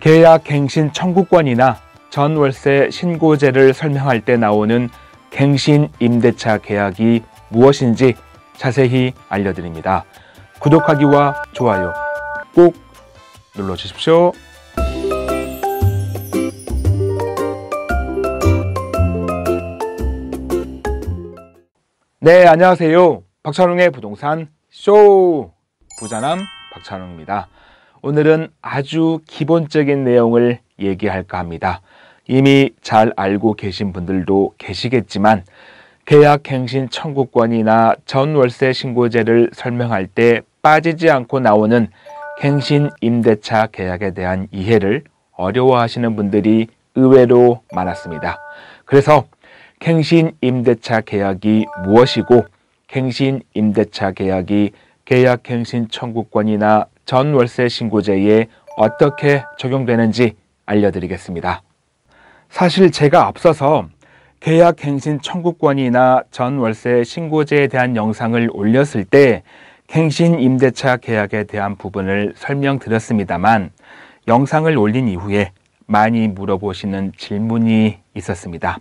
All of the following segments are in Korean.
계약갱신 청구권이나 전월세 신고제를 설명할 때 나오는 갱신 임대차 계약이 무엇인지 자세히 알려드립니다. 구독하기와 좋아요 꼭 눌러주십시오. 네, 안녕하세요. 박찬웅의 부동산 쇼! 부자남 박찬웅입니다. 오늘은 아주 기본적인 내용을 얘기할까 합니다. 이미 잘 알고 계신 분들도 계시겠지만 계약갱신 청구권이나 전월세 신고제를 설명할 때 빠지지 않고 나오는 갱신 임대차 계약에 대한 이해를 어려워하시는 분들이 의외로 많았습니다. 그래서 갱신 임대차 계약이 무엇이고 갱신 임대차 계약이 계약갱신 청구권이나 전월세 신고제에 어떻게 적용되는지 알려드리겠습니다. 사실 제가 앞서서 계약갱신 청구권이나 전월세 신고제에 대한 영상을 올렸을 때 갱신 임대차 계약에 대한 부분을 설명드렸습니다만 영상을 올린 이후에 많이 물어보시는 질문이 있었습니다.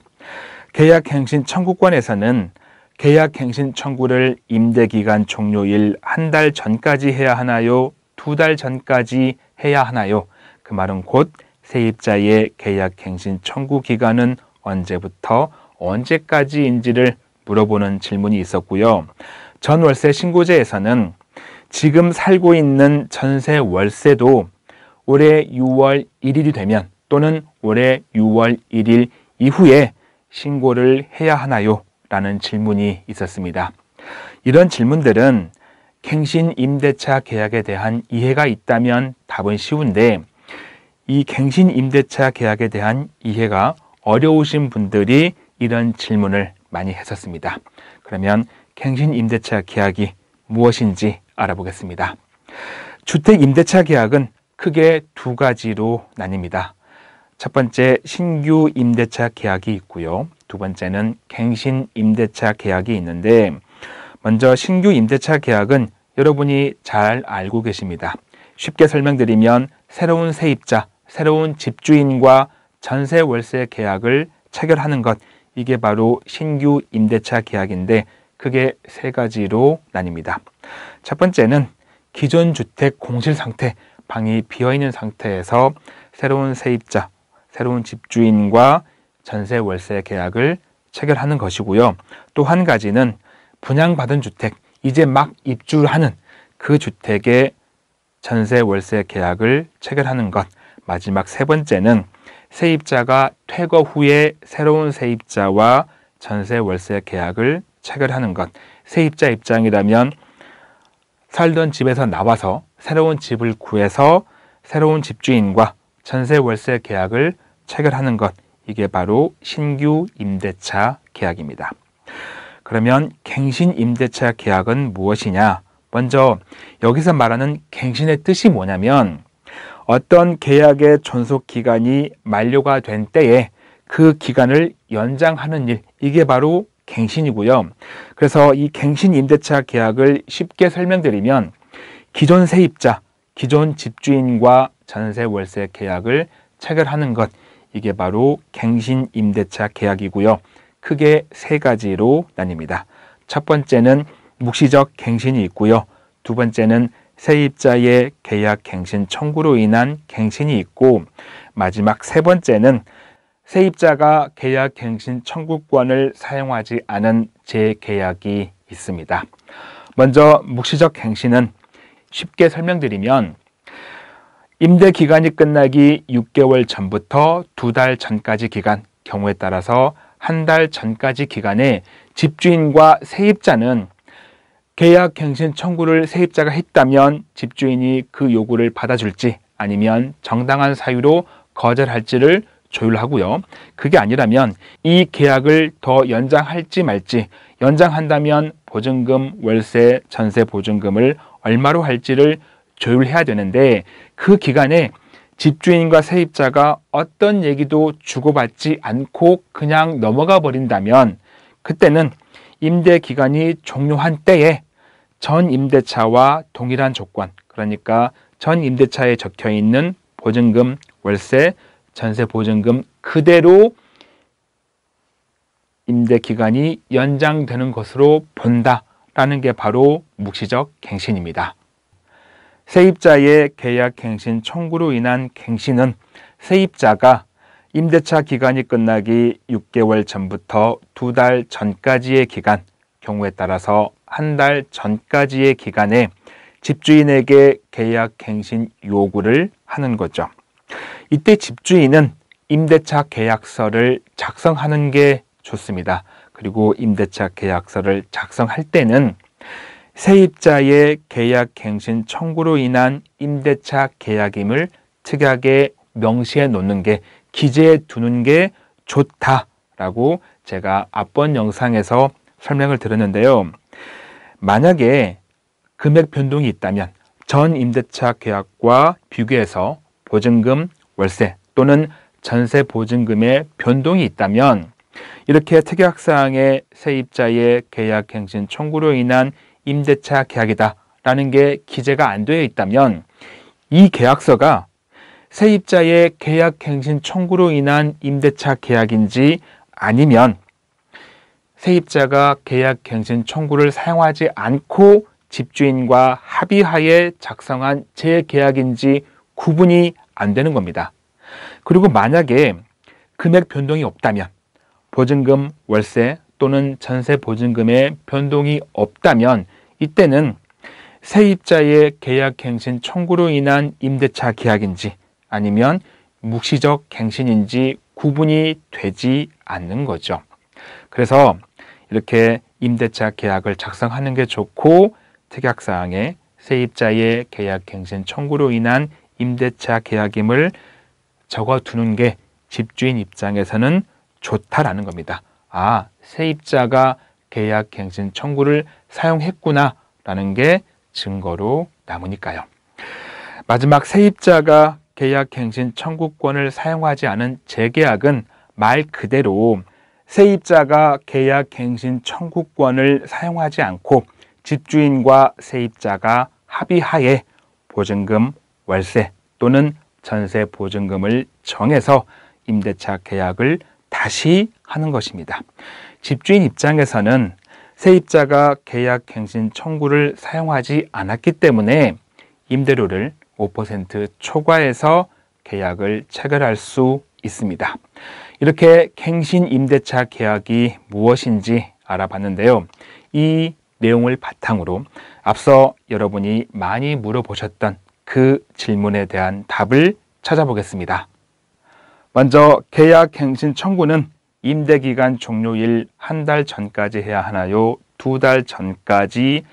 계약갱신 청구권에서는 계약갱신 청구를 임대기간 종료일 한 달 전까지 해야 하나요? 두달 전까지 해야 하나요? 그 말은 곧 세입자의 계약갱신 청구 기간은 언제부터 언제까지인지를 물어보는 질문이 있었고요. 전월세 신고제에서는 지금 살고 있는 전세 월세도 올해 6월 1일이 되면 또는 올해 6월 1일 이후에 신고를 해야 하나요? 라는 질문이 있었습니다. 이런 질문들은 갱신 임대차 계약에 대한 이해가 있다면 답은 쉬운데 이 갱신 임대차 계약에 대한 이해가 어려우신 분들이 이런 질문을 많이 했었습니다. 그러면 갱신 임대차 계약이 무엇인지 알아보겠습니다. 주택 임대차 계약은 크게 두 가지로 나뉩니다. 첫 번째 신규 임대차 계약이 있고요. 두 번째는 갱신 임대차 계약이 있는데 먼저 신규 임대차 계약은 여러분이 잘 알고 계십니다. 쉽게 설명드리면 새로운 세입자, 새로운 집주인과 전세 월세 계약을 체결하는 것 이게 바로 신규 임대차 계약인데 크게 세 가지로 나뉩니다. 첫 번째는 기존 주택 공실 상태, 방이 비어 있는 상태에서 새로운 세입자, 새로운 집주인과 전세 월세 계약을 체결하는 것이고요. 또 한 가지는 분양받은 주택, 이제 막 입주하는 그 주택의 전세 월세 계약을 체결하는 것. 마지막 세 번째는 세입자가 퇴거 후에 새로운 세입자와 전세 월세 계약을 체결하는 것. 세입자 입장이라면 살던 집에서 나와서 새로운 집을 구해서 새로운 집주인과 전세 월세 계약을 체결하는 것. 이게 바로 신규 임대차 계약입니다. 그러면 갱신 임대차 계약은 무엇이냐? 먼저 여기서 말하는 갱신의 뜻이 뭐냐면 어떤 계약의 존속 기간이 만료가 된 때에 그 기간을 연장하는 일 이게 바로 갱신이고요. 그래서 이 갱신 임대차 계약을 쉽게 설명드리면 기존 세입자, 기존 집주인과 전세 월세 계약을 체결하는 것 이게 바로 갱신 임대차 계약이고요. 크게 세 가지로 나뉩니다. 첫 번째는 묵시적 갱신이 있고요. 두 번째는 세입자의 계약 갱신 청구로 인한 갱신이 있고 마지막 세 번째는 세입자가 계약 갱신 청구권을 사용하지 않은 재계약이 있습니다. 먼저 묵시적 갱신은 쉽게 설명드리면 임대 기간이 끝나기 6개월 전부터 두 달 전까지 기간 경우에 따라서 한달 전까지 기간에 집주인과 세입자는 계약갱신 청구를 세입자가 했다면 집주인이 그 요구를 받아줄지 아니면 정당한 사유로 거절할지를 조율하고요. 그게 아니라면 이 계약을 더 연장할지 말지 연장한다면 보증금, 월세, 전세 보증금을 얼마로 할지를 조율해야 되는데 그 기간에 집주인과 세입자가 어떤 얘기도 주고받지 않고 그냥 넘어가 버린다면 그때는 임대 기간이 종료한 때에 전 임대차와 동일한 조건, 그러니까 전 임대차에 적혀 있는 보증금, 월세, 전세 보증금 그대로 임대 기간이 연장되는 것으로 본다라는 게 바로 묵시적 갱신입니다. 세입자의 계약갱신 청구로 인한 갱신은 세입자가 임대차 기간이 끝나기 6개월 전부터 두 달 전까지의 기간, 경우에 따라서 한 달 전까지의 기간에 집주인에게 계약갱신 요구를 하는 거죠. 이때 집주인은 임대차 계약서를 작성하는 게 좋습니다. 그리고 임대차 계약서를 작성할 때는 세입자의 계약 갱신 청구로 인한 임대차 계약임을 특약에 명시해 놓는 게 기재해 두는 게 좋다라고 제가 앞번 영상에서 설명을 드렸는데요. 만약에 금액 변동이 있다면 전 임대차 계약과 비교해서 보증금, 월세 또는 전세 보증금의 변동이 있다면 이렇게 특약사항의 세입자의 계약갱신 청구로 인한 임대차 계약이다 라는 게 기재가 안 되어 있다면 이 계약서가 세입자의 계약 갱신 청구로 인한 임대차 계약인지 아니면 세입자가 계약 갱신 청구를 사용하지 않고 집주인과 합의하에 작성한 재계약인지 구분이 안 되는 겁니다. 그리고 만약에 금액 변동이 없다면 보증금, 월세 또는 전세 보증금의 변동이 없다면 이때는 세입자의 계약갱신 청구로 인한 임대차 계약인지 아니면 묵시적 갱신인지 구분이 되지 않는 거죠. 그래서 이렇게 임대차 계약을 작성하는 게 좋고 특약사항에 세입자의 계약갱신 청구로 인한 임대차 계약임을 적어두는 게 집주인 입장에서는 좋다라는 겁니다. 아, 세입자가 계약갱신 청구를 사용했구나라는 게 증거로 남으니까요. 마지막 세입자가 계약갱신 청구권을 사용하지 않은 재계약은 말 그대로 세입자가 계약갱신 청구권을 사용하지 않고 집주인과 세입자가 합의하에 보증금, 월세 또는 전세 보증금을 정해서 임대차 계약을 다시 하는 것입니다. 집주인 입장에서는 세입자가 계약 갱신 청구를 사용하지 않았기 때문에 임대료를 5% 초과해서 계약을 체결할 수 있습니다. 이렇게 갱신 임대차 계약이 무엇인지 알아봤는데요. 이 내용을 바탕으로 앞서 여러분이 많이 물어보셨던 그 질문에 대한 답을 찾아보겠습니다. 먼저 계약 갱신 청구는 임대기간 종료일 한 달 전까지 해야 하나요? 두 달 전까지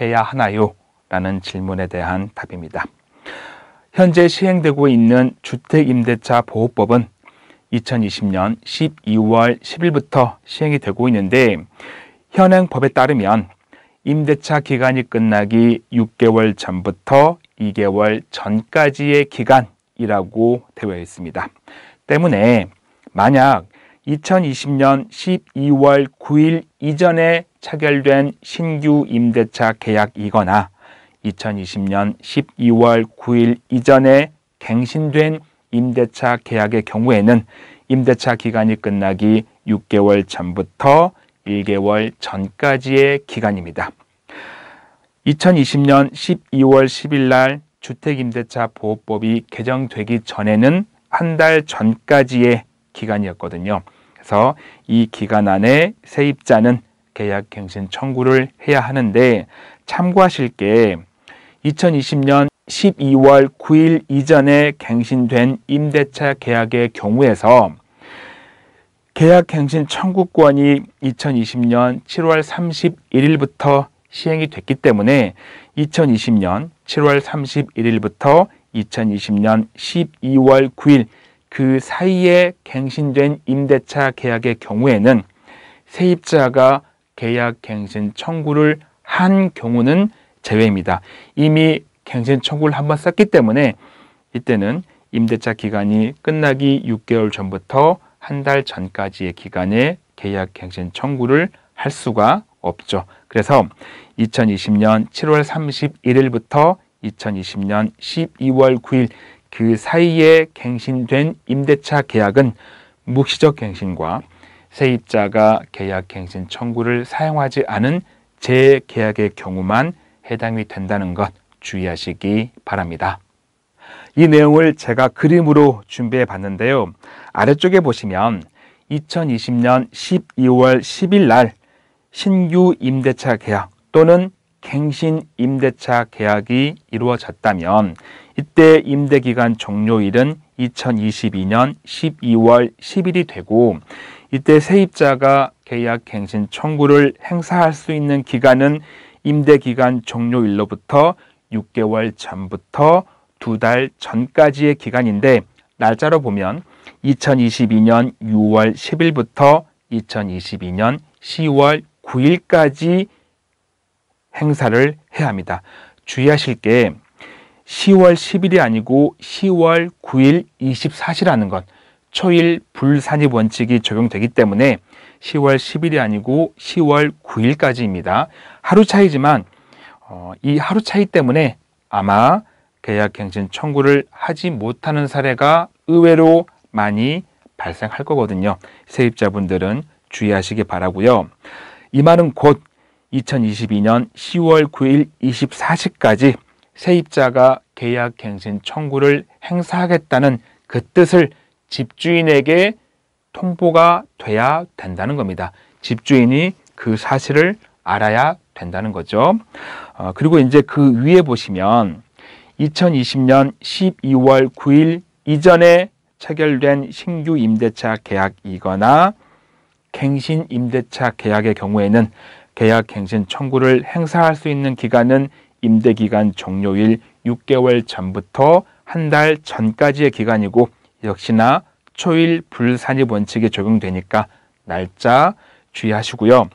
해야 하나요? 라는 질문에 대한 답입니다. 현재 시행되고 있는 주택임대차 보호법은 2020년 12월 10일부터 시행이 되고 있는데 현행 법에 따르면 임대차 기간이 끝나기 6개월 전부터 2개월 전까지의 기간이라고 되어 있습니다. 때문에 만약 2020년 12월 9일 이전에 체결된 신규 임대차 계약이거나 2020년 12월 9일 이전에 갱신된 임대차 계약의 경우에는 임대차 기간이 끝나기 6개월 전부터 1개월 전까지의 기간입니다. 2020년 12월 10일 날 주택임대차 보호법이 개정되기 전에는 한 달 전까지의 기간이었거든요. 그래서 이 기간 안에 세입자는 계약갱신 청구를 해야 하는데 참고하실 게 2020년 12월 9일 이전에 갱신된 임대차 계약의 경우에서 계약갱신 청구권이 2020년 7월 31일부터 시행이 됐기 때문에 2020년 7월 31일부터 2020년 12월 9일 그 사이에 갱신된 임대차 계약의 경우에는 세입자가 계약 갱신 청구를 한 경우는 제외입니다. 이미 갱신 청구를 한 번 썼기 때문에 이때는 임대차 기간이 끝나기 6개월 전부터 한 달 전까지의 기간에 계약 갱신 청구를 할 수가 없죠. 그래서 2020년 7월 31일부터 2020년 12월 9일 그 사이에 갱신된 임대차 계약은 묵시적 갱신과 세입자가 계약 갱신 청구를 사용하지 않은 재계약의 경우만 해당이 된다는 것 주의하시기 바랍니다. 이 내용을 제가 그림으로 준비해 봤는데요. 아래쪽에 보시면 2020년 12월 10일 날 신규 임대차 계약 또는 갱신 임대차 계약이 이루어졌다면 이때 임대기간 종료일은 2022년 12월 10일이 되고 이때 세입자가 계약갱신 청구를 행사할 수 있는 기간은 임대기간 종료일로부터 6개월 전부터 두 달 전까지의 기간인데 날짜로 보면 2022년 6월 10일부터 2022년 10월 9일까지 행사를 해야 합니다. 주의하실 게 10월 10일이 아니고 10월 9일 24시라는 것 초일 불산입 원칙이 적용되기 때문에 10월 10일이 아니고 10월 9일까지입니다. 하루 차이지만 어, 이 하루 차이 때문에 아마 계약갱신 청구를 하지 못하는 사례가 의외로 많이 발생할 거거든요. 세입자분들은 주의하시기 바라고요. 이 말은 곧 2022년 10월 9일 24시까지 세입자가 계약갱신 청구를 행사하겠다는 그 뜻을 집주인에게 통보가 돼야 된다는 겁니다. 집주인이 그 사실을 알아야 된다는 거죠. 어, 그리고 이제 그 위에 보시면 2020년 12월 9일 이전에 체결된 신규 임대차 계약이거나 갱신 임대차 계약의 경우에는 계약갱신 청구를 행사할 수 있는 기간은 임대기간 종료일 6개월 전부터 한 달 전까지의 기간이고 역시나 초일 불산입 원칙이 적용되니까 날짜 주의하시고요.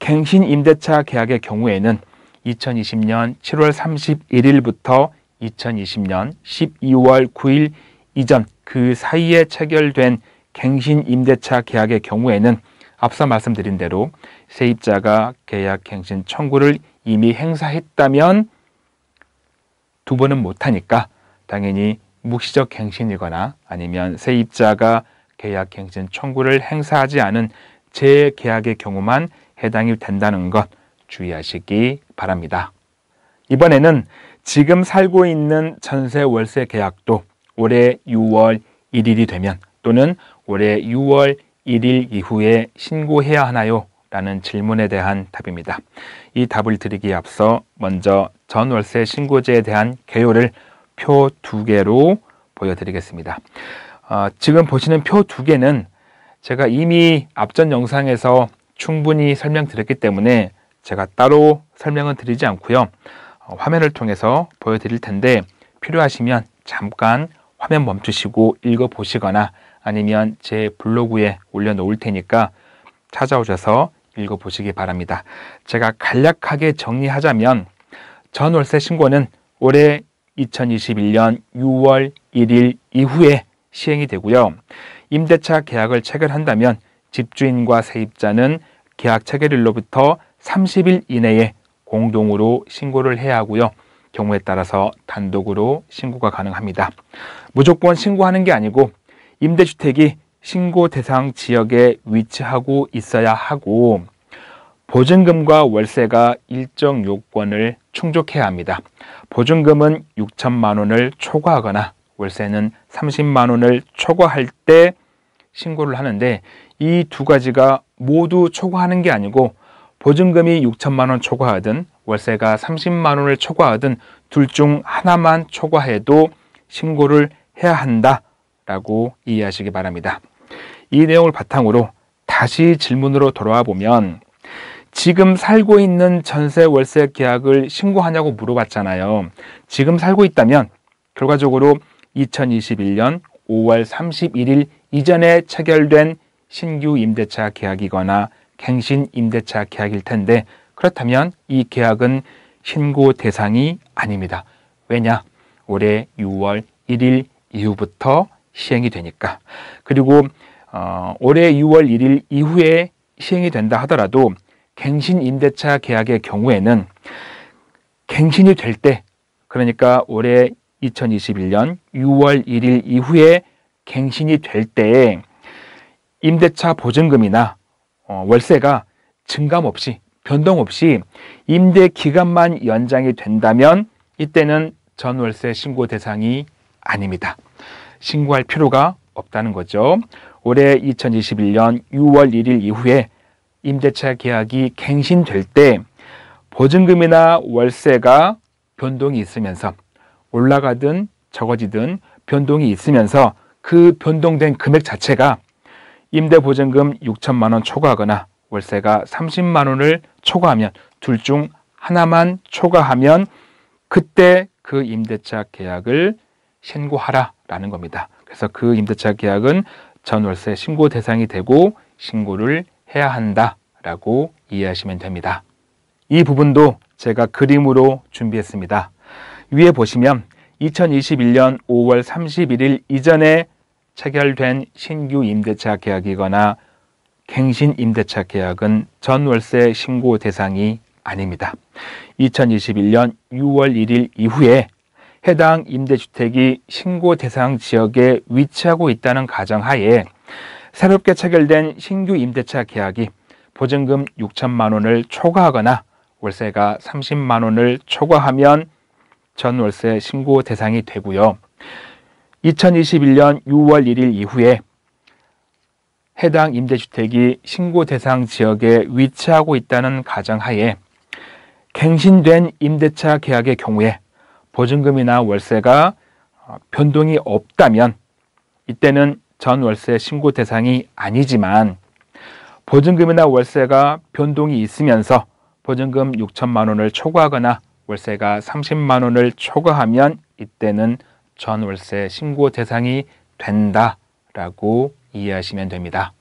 갱신 임대차 계약의 경우에는 2020년 7월 31일부터 2020년 12월 9일 이전 그 사이에 체결된 갱신 임대차 계약의 경우에는 앞서 말씀드린 대로 세입자가 계약갱신 청구를 이미 행사했다면 두 번은 못하니까 당연히 묵시적 갱신이거나 아니면 세입자가 계약갱신 청구를 행사하지 않은 재계약의 경우만 해당이 된다는 것 주의하시기 바랍니다. 이번에는 지금 살고 있는 전세 월세 계약도 올해 6월 1일이 되면 또는 올해 6월 1일 이후에 신고해야 하나요? 라는 질문에 대한 답입니다. 이 답을 드리기에 앞서 먼저 전월세 신고제에 대한 개요를 표 두 개로 보여드리겠습니다. 어, 지금 보시는 표 두 개는 제가 이미 앞전 영상에서 충분히 설명드렸기 때문에 제가 따로 설명은 드리지 않고요. 어, 화면을 통해서 보여드릴 텐데 필요하시면 잠깐 화면 멈추시고 읽어보시거나 아니면 제 블로그에 올려놓을 테니까 찾아오셔서 읽어보시기 바랍니다. 제가 간략하게 정리하자면 전월세 신고는 올해 2021년 6월 1일 이후에 시행이 되고요. 임대차 계약을 체결한다면 집주인과 세입자는 계약 체결일로부터 30일 이내에 공동으로 신고를 해야 하고요. 경우에 따라서 단독으로 신고가 가능합니다. 무조건 신고하는 게 아니고 임대주택이 신고 대상 지역에 위치하고 있어야 하고 보증금과 월세가 일정 요건을 충족해야 합니다. 보증금은 6천만 원을 초과하거나 월세는 30만 원을 초과할 때 신고를 하는데 이 두 가지가 모두 초과하는 게 아니고 보증금이 6천만 원 초과하든 월세가 30만 원을 초과하든 둘 중 하나만 초과해도 신고를 해야 한다. 라고 이해하시기 바랍니다. 이 내용을 바탕으로 다시 질문으로 돌아와 보면 지금 살고 있는 전세 월세 계약을 신고하냐고 물어봤잖아요. 지금 살고 있다면 결과적으로 2021년 5월 31일 이전에 체결된 신규 임대차 계약이거나 갱신 임대차 계약일 텐데 그렇다면 이 계약은 신고 대상이 아닙니다. 왜냐? 올해 6월 1일 이후부터 시행이 되니까. 그리고 어, 올해 6월 1일 이후에 시행이 된다 하더라도 갱신 임대차 계약의 경우에는 갱신이 될 때, 그러니까 올해 2021년 6월 1일 이후에 갱신이 될 때에 임대차 보증금이나 어, 월세가 증감 없이 변동 없이 임대 기간만 연장이 된다면 이때는 전월세 신고 대상이 아닙니다. 신고할 필요가 없다는 거죠. 올해 2021년 6월 1일 이후에 임대차 계약이 갱신될 때 보증금이나 월세가 변동이 있으면서 올라가든 적어지든 변동이 있으면서 그 변동된 금액 자체가 임대보증금 6천만 원 초과하거나 월세가 30만 원을 초과하면 둘 중 하나만 초과하면 그때 그 임대차 계약을 신고하라 라는 겁니다. 그래서 그 임대차 계약은 전월세 신고 대상이 되고 신고를 해야 한다라고 이해하시면 됩니다. 이 부분도 제가 그림으로 준비했습니다. 위에 보시면 2021년 5월 31일 이전에 체결된 신규 임대차 계약이거나 갱신 임대차 계약은 전월세 신고 대상이 아닙니다. 2021년 6월 1일 이후에 해당 임대주택이 신고 대상 지역에 위치하고 있다는 가정하에 새롭게 체결된 신규 임대차 계약이 보증금 6천만 원을 초과하거나 월세가 30만 원을 초과하면 전월세 신고 대상이 되고요. 2021년 6월 1일 이후에 해당 임대주택이 신고 대상 지역에 위치하고 있다는 가정하에 갱신된 임대차 계약의 경우에 보증금이나 월세가 어, 변동이 없다면 이때는 전월세 신고 대상이 아니지만 보증금이나 월세가 변동이 있으면서 보증금 6천만 원을 초과하거나 월세가 30만 원을 초과하면 이때는 전월세 신고 대상이 된다라고 이해하시면 됩니다.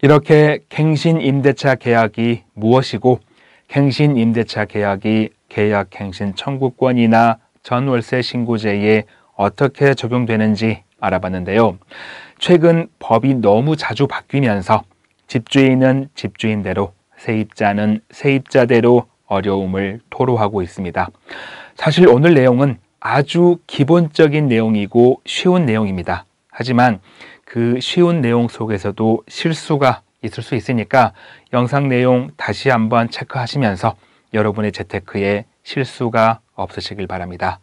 이렇게 갱신 임대차 계약이 무엇이고 갱신 임대차 계약이 계약 갱신 청구권이나 전월세 신고제에 어떻게 적용되는지 알아봤는데요. 최근 법이 너무 자주 바뀌면서 집주인은 집주인대로, 세입자는 세입자대로 어려움을 토로하고 있습니다. 사실 오늘 내용은 아주 기본적인 내용이고 쉬운 내용입니다. 하지만 그 쉬운 내용 속에서도 실수가 있을 수 있으니까 영상 내용 다시 한번 체크하시면서 여러분의 재테크에 실수가 없으시길 바랍니다.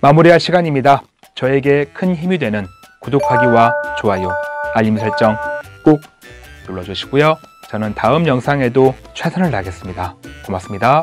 마무리할 시간입니다. 저에게 큰 힘이 되는 구독하기와 좋아요, 알림 설정 꼭 눌러주시고요. 저는 다음 영상에도 최선을 다하겠습니다. 고맙습니다.